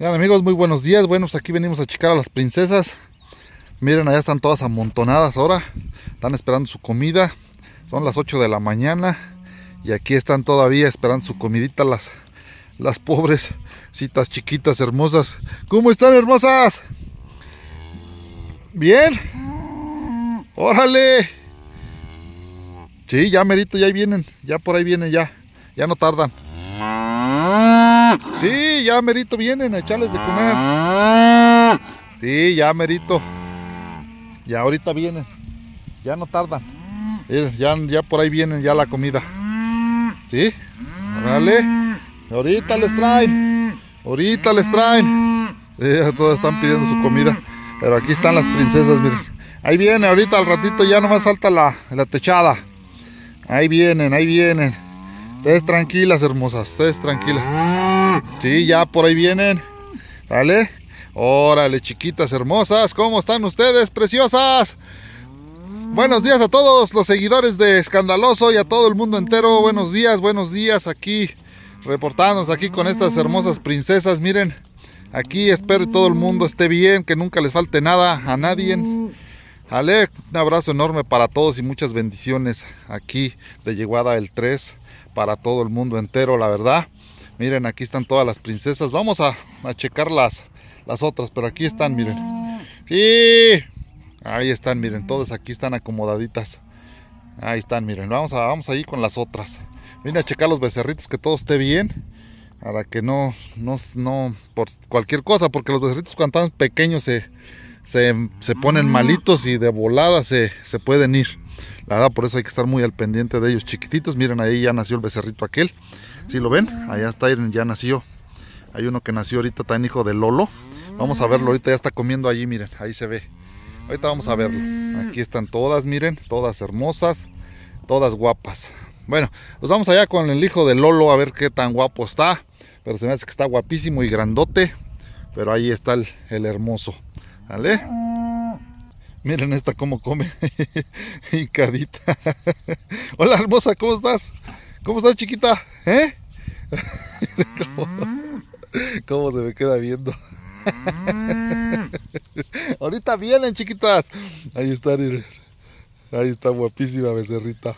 Miren amigos, muy buenos días. Bueno, pues aquí venimos a checar a las princesas. Miren, allá están todas amontonadas ahora. Están esperando su comida. Son las 8 de la mañana. Y aquí están todavía esperando su comidita las, las pobres citas chiquitas, hermosas. ¿Cómo están, hermosas? ¿Bien? ¡Órale! Sí, ya merito, ya ahí vienen. Ya por ahí vienen, ya. Ya no tardan. Sí, ya merito vienen a echarles de comer. Sí, ya merito. Ya ahorita vienen. Ya no tardan. Ya, ya por ahí vienen ya la comida. ¿Sí? dale. Ahorita les traen. Ahorita les traen. Eh, todas están pidiendo su comida. Pero aquí están las princesas, Ahí vienen ahorita al ratito ya no más falta la, la techada. Ahí vienen, ahí vienen. Ustedes tranquilas, hermosas. Ustedes tranquilas. Sí, ya por ahí vienen. ¿Vale? Órale, chiquitas hermosas. ¿Cómo están ustedes, preciosas? Buenos días a todos los seguidores de Escandaloso y a todo el mundo entero. Buenos días, buenos días aquí. Reportándonos aquí con estas hermosas princesas. Miren, aquí espero que todo el mundo esté bien, que nunca les falte nada a nadie. Ale, un abrazo enorme para todos y muchas bendiciones aquí de Llegada del 3 para todo el mundo entero, la verdad. Miren, aquí están todas las princesas. Vamos a, checar las, otras, pero aquí están, miren. ¡Sí! Ahí están, miren, todas aquí están acomodaditas. Ahí están, miren, vamos a vamos ahí con las otras. Vine a checar los becerritos que todo esté bien. Para que no, no, por cualquier cosa, porque los becerritos cuando están pequeños se, se, ponen mm. malitos y de volada se, se pueden ir. La verdad, por eso hay que estar muy al pendiente de ellos. Chiquititos, miren, ahí ya nació el becerrito aquel. Si lo ven, allá está, ya nació. Hay uno que nació ahorita, tan hijo de Lolo. Vamos a verlo, ahorita ya está comiendo allí, miren, ahí se ve. Ahorita vamos a verlo. Aquí están todas, miren, todas hermosas, todas guapas. Bueno, nos pues vamos allá con el hijo de Lolo a ver qué tan guapo está. Pero se me hace que está guapísimo y grandote. Pero ahí está el, hermoso. ¿Vale? Miren esta cómo come. Hincadita. Hola hermosa, ¿cómo estás? ¿Cómo estás chiquita? ¿Eh? cómo, se me queda viendo. Mm. Ahorita vienen, chiquitas. Ahí está, ahí está guapísima becerrita.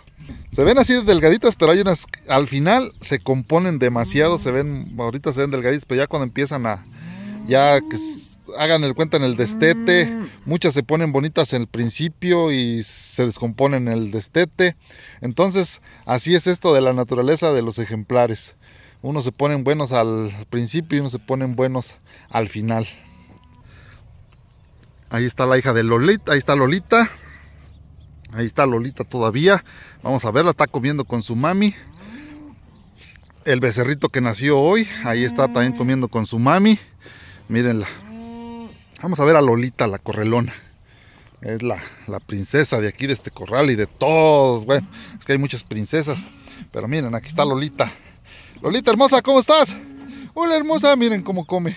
Se ven así delgaditas, pero hay unas, al final se componen demasiado, se ven, ahorita se ven delgaditas, pero ya cuando empiezan a, ya hagan el cuenta en el destete, mm. muchas se ponen bonitas en el principio y se descomponen en el destete. Entonces, así es esto de la naturaleza de los ejemplares. Unos se ponen buenos al principio y unos se ponen buenos al final. Ahí está la hija de Lolita, ahí está Lolita. Ahí está Lolita todavía. Vamos a verla, está comiendo con su mami. El becerrito que nació hoy, ahí está también comiendo con su mami. Mírenla. Vamos a ver a Lolita, la correlona. Es la, la princesa de aquí, de este corral y de todos. Bueno, es que hay muchas princesas. Pero miren, aquí está Lolita. Lolita hermosa, ¿cómo estás? Hola hermosa, miren cómo come.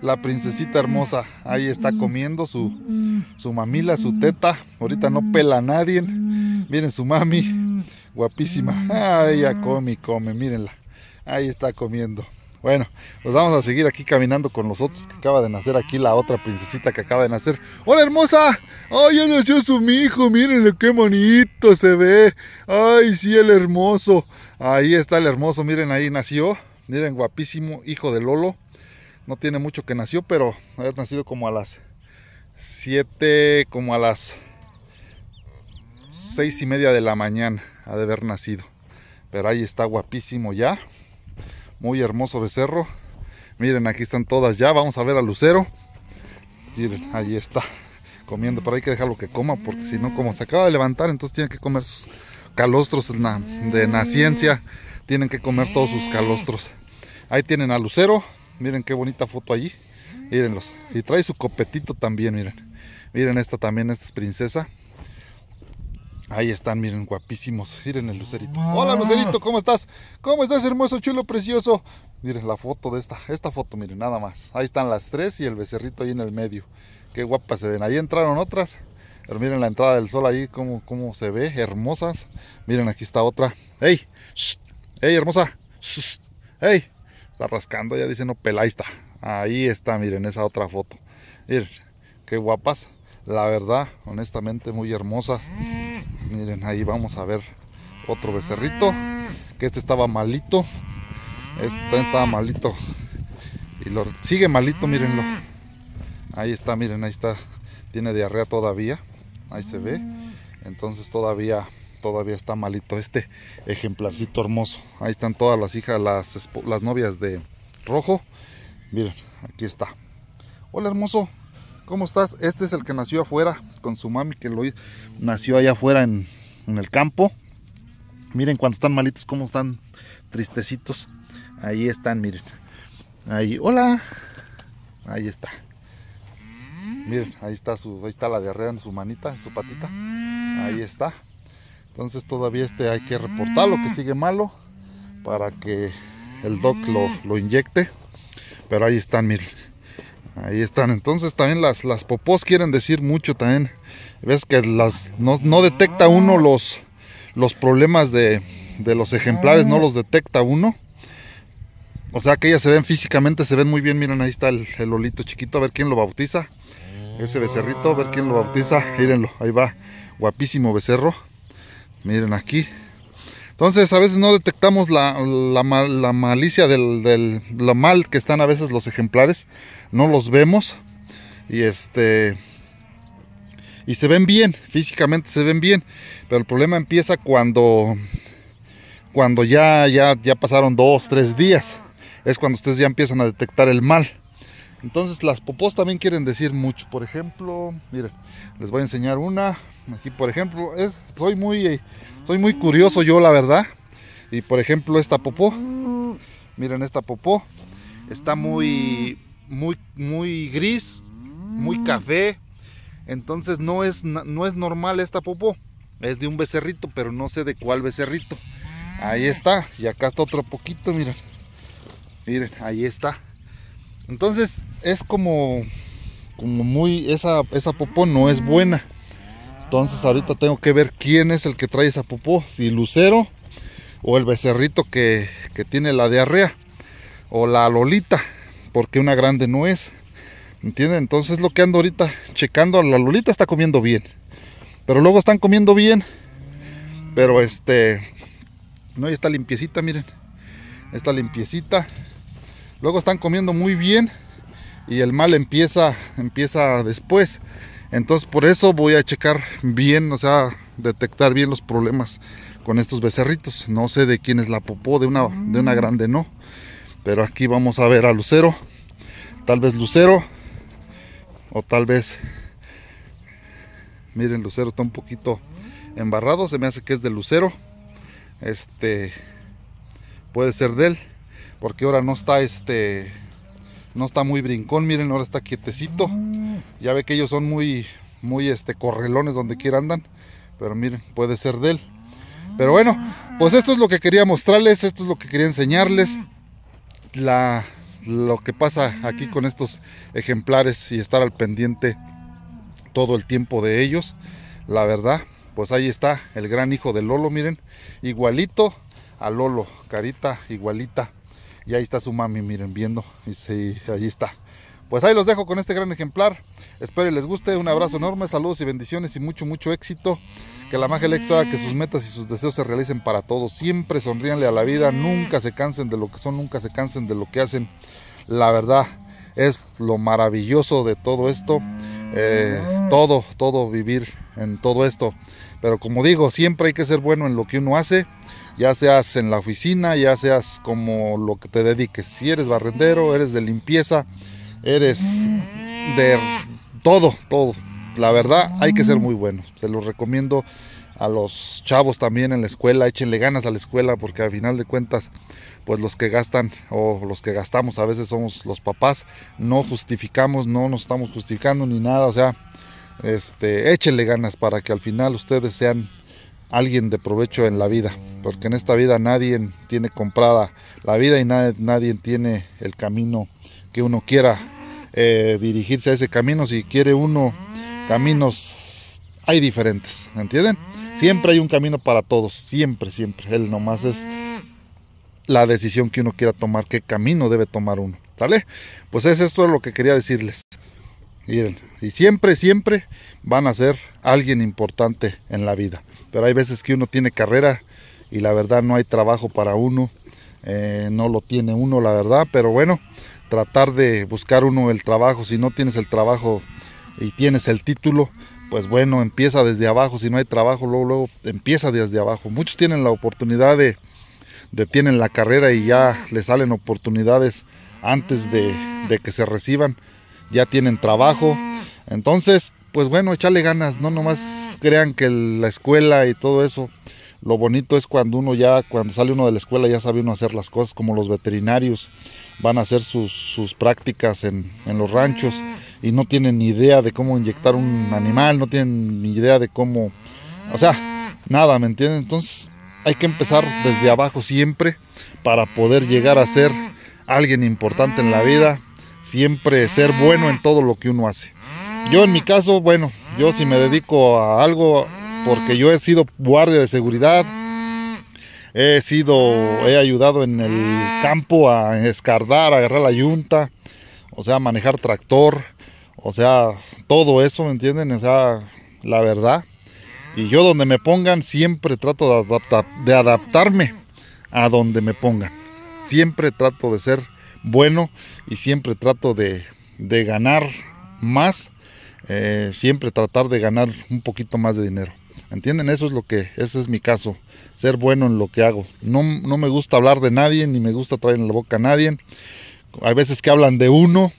La princesita hermosa, ahí está comiendo su, su mamila, su teta. Ahorita no pela a nadie. Miren su mami, guapísima. ahí ya come y come, mírenla. Ahí está comiendo. Bueno, pues vamos a seguir aquí caminando con los otros que acaba de nacer aquí, la otra princesita que acaba de nacer. ¡Hola, hermosa! ¡Ay, ya nació su hijo! ¡Mirenle qué bonito se ve! ¡Ay, sí, el hermoso! Ahí está el hermoso, miren, ahí nació. Miren, guapísimo, hijo de Lolo. No tiene mucho que nació, pero ha nacido como a las 7, como a las Seis y media de la mañana ha de haber nacido. Pero ahí está guapísimo ya muy hermoso becerro. Miren, aquí están todas ya. Vamos a ver a Lucero. Miren, ahí está comiendo, pero hay que dejarlo que coma porque si no, como se acaba de levantar, entonces tienen que comer sus calostros de naciencia. Mm. Tienen que comer todos sus eh. calostros. Ahí tienen a Lucero. Miren qué bonita foto allí. Mírenlos. Y trae su copetito también, miren. Miren esta también, esta es princesa. Ahí están, miren, guapísimos. Miren el lucerito. Ah. Hola, lucerito, ¿cómo estás? ¿Cómo estás, hermoso, chulo, precioso? Miren la foto de esta, esta foto, miren, nada más. Ahí están las tres y el becerrito ahí en el medio. Qué guapas se ven. Ahí entraron otras. Pero miren la entrada del sol ahí, cómo, se ve, hermosas. Miren, aquí está otra. ¡Ey! ¡Shh! ¡Ey, hermosa! ¡Shh! ¡Ey! Está rascando, ya dice no pela. Ahí está. Ahí está, miren, esa otra foto. Miren, qué guapas. La verdad, honestamente, muy hermosas miren ahí vamos a ver otro becerrito que este estaba malito este estaba malito y lo sigue malito mírenlo ahí está miren ahí está tiene diarrea todavía ahí se ve entonces todavía todavía está malito este ejemplarcito hermoso ahí están todas las hijas las novias de rojo miren aquí está hola hermoso ¿cómo estás? Este es el que nació afuera con su mami que lo nació allá afuera en, el campo. Miren cuando están malitos, cómo están tristecitos. Ahí están, miren. Ahí, hola. Ahí está. Miren, ahí está su, ahí está la diarrea en su manita, en su patita. Ahí está. Entonces todavía este hay que reportarlo que sigue malo para que el doc lo, lo inyecte. Pero ahí están, miren. Ahí están. Entonces también las, las popós quieren decir mucho también. Ves que las no, detecta uno ah. los, los problemas de, los ejemplares, no ah. los detecta uno. O sea que ellas se ven físicamente, se ven muy bien. Miren, ahí está el, olito chiquito, a ver quién lo bautiza. Ese becerrito, a ver quién lo bautiza. Mírenlo, ahí va. Guapísimo becerro. Miren aquí, entonces a veces no detectamos la, malicia del, la mal que están a veces los ejemplares, no los vemos y este y se ven bien, físicamente se ven bien, pero el problema empieza cuando cuando ya ya ya pasaron dos tres días, es cuando ustedes ya empiezan a detectar el mal. Entonces las popós también quieren decir mucho. Por ejemplo, miren, les voy a enseñar una. Aquí, por ejemplo, soy, muy, eh, soy muy curioso yo, la verdad. Y por ejemplo, esta popó. Miren, esta popó. Está muy, muy, muy gris, muy café. Entonces no es, no es normal esta popó. Es de un becerrito, pero no sé de cuál becerrito. Ahí está. Y acá está otro poquito, miren. Miren, ahí está. Entonces es como, como muy, esa, esa popó no es buena. Entonces ahorita tengo que ver quién es el que trae esa popó. Si Lucero o el becerrito que, tiene la diarrea. O la lolita, porque una grande no es. ¿Entienden? Entonces lo que ando ahorita checando, la lolita está comiendo bien. Pero luego están comiendo bien. Pero este... No, hay está limpiecita, miren. Esta limpiecita. Luego están comiendo muy bien y el mal empieza, empieza después. Entonces por eso voy a checar bien, o sea, detectar bien los problemas con estos becerritos. No sé de quién es la popó, de una, de una mm. grande no. Pero aquí vamos a ver a Lucero. Tal vez Lucero. O tal vez... Miren, Lucero está un poquito embarrado. Se me hace que es de Lucero. Este... Puede ser de él porque ahora no está este no está muy brincón miren ahora está quietecito ya ve que ellos son muy muy este correlones donde quiera andan pero miren puede ser de él pero bueno pues esto es lo que quería mostrarles esto es lo que quería enseñarles la lo que pasa aquí con estos ejemplares y estar al pendiente todo el tiempo de ellos la verdad pues ahí está el gran hijo de Lolo miren igualito a Lolo carita igualita y ahí está su mami, miren, viendo. Y ahí está. Pues ahí los dejo con este gran ejemplar. Espero que les guste. Un abrazo enorme, saludos y bendiciones y mucho, mucho éxito. Que la magia haga que sus metas y sus deseos se realicen para todos. Siempre sonríanle a la vida, nunca se cansen de lo que son, nunca se cansen de lo que hacen. La verdad es lo maravilloso de todo esto. Eh, todo, todo vivir en todo esto. Pero como digo, siempre hay que ser bueno en lo que uno hace ya seas en la oficina, ya seas como lo que te dediques. Si eres barrendero, mm. eres de limpieza, eres mm. de todo, todo. La verdad, hay que ser mm. muy bueno, Se los recomiendo a los chavos también en la escuela, échenle ganas a la escuela porque al final de cuentas, pues los que gastan o los que gastamos a veces somos los papás, no justificamos, no nos estamos justificando ni nada, o sea, este, échenle ganas para que al final ustedes sean alguien de provecho en la vida, porque en esta vida nadie tiene comprada la vida y nadie, nadie tiene el camino que uno quiera eh, dirigirse a ese camino. Si quiere uno caminos, hay diferentes, ¿entienden? Siempre hay un camino para todos, siempre, siempre. Él nomás es la decisión que uno quiera tomar, qué camino debe tomar uno, ¿sale? Pues es esto lo que quería decirles. y siempre, siempre van a ser alguien importante en la vida pero hay veces que uno tiene carrera y la verdad no hay trabajo para uno, eh, no lo tiene uno la verdad, pero bueno, tratar de buscar uno el trabajo, si no tienes el trabajo y tienes el título, pues bueno, empieza desde abajo, si no hay trabajo, luego, empieza desde abajo. Muchos tienen la oportunidad de, tienen la carrera y ya les salen oportunidades antes de que se reciban, ya tienen trabajo, entonces pues bueno, échale ganas, no nomás crean que la escuela y todo eso. Lo bonito es cuando uno ya, cuando sale uno de la escuela, ya sabe uno hacer las cosas, como los veterinarios van a hacer sus, sus prácticas en, en, los ranchos y no tienen ni idea de cómo inyectar un ah. animal, no tienen ni idea de cómo, o sea, nada, ¿me entienden? Entonces hay que empezar ah. desde abajo siempre para poder llegar a ser ah. alguien importante en la vida, siempre ser bueno en todo lo que uno hace. Yo en mi caso, bueno, yo si me dedico a algo, porque yo he sido guardia de seguridad, he sido, he ayudado en el campo a escardar, a agarrar la yunta, o sea, manejar tractor, o sea, todo eso, ¿me entienden? O sea, la verdad. Y yo donde me pongan siempre trato de, de adaptarme a donde me pongan. Siempre trato de ser bueno y siempre trato de, de ganar más eh, siempre tratar de ganar un poquito más de dinero. ¿Entienden? Eso es lo que, ese es mi caso, ser bueno en lo que hago. No, me gusta hablar de nadie, ni me gusta traer en la boca a nadie. Hay veces que hablan de uno,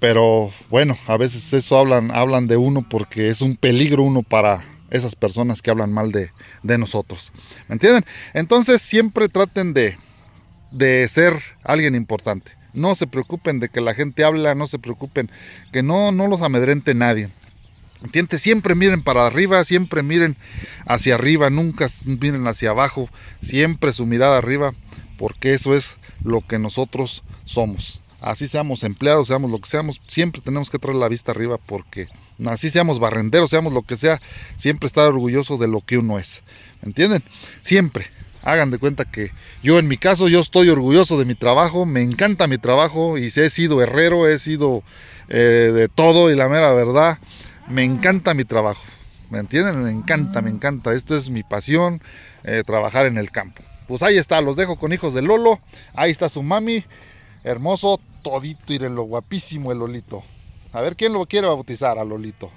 pero bueno, a veces eso hablan, hablan de uno porque es un peligro uno para esas personas que hablan mal de, nosotros. ¿Me entienden? Entonces siempre traten de, de ser alguien importante. No se preocupen de que la gente habla, no se preocupen, que no, no los amedrente nadie. ¿Entiendes? Siempre miren para arriba, siempre miren hacia arriba, nunca miren hacia abajo, siempre su mirada arriba, porque eso es lo que nosotros somos. Así seamos empleados, seamos lo que seamos, siempre tenemos que traer la vista arriba porque así seamos barrenderos, seamos lo que sea, siempre estar orgulloso de lo que uno es. ¿Entienden? Siempre hagan de cuenta que yo en mi caso, yo estoy orgulloso de mi trabajo, me encanta mi trabajo y si he sido herrero, he sido eh, de todo y la mera verdad, me ah. encanta mi trabajo. ¿Me entienden? Me encanta, me ah. encanta. Esta es mi pasión, eh, trabajar en el campo. Pues ahí está, los dejo con hijos de Lolo. Ahí está su mami. Hermoso, todito, y lo guapísimo el Lolito. A ver quién lo quiere bautizar a Lolito.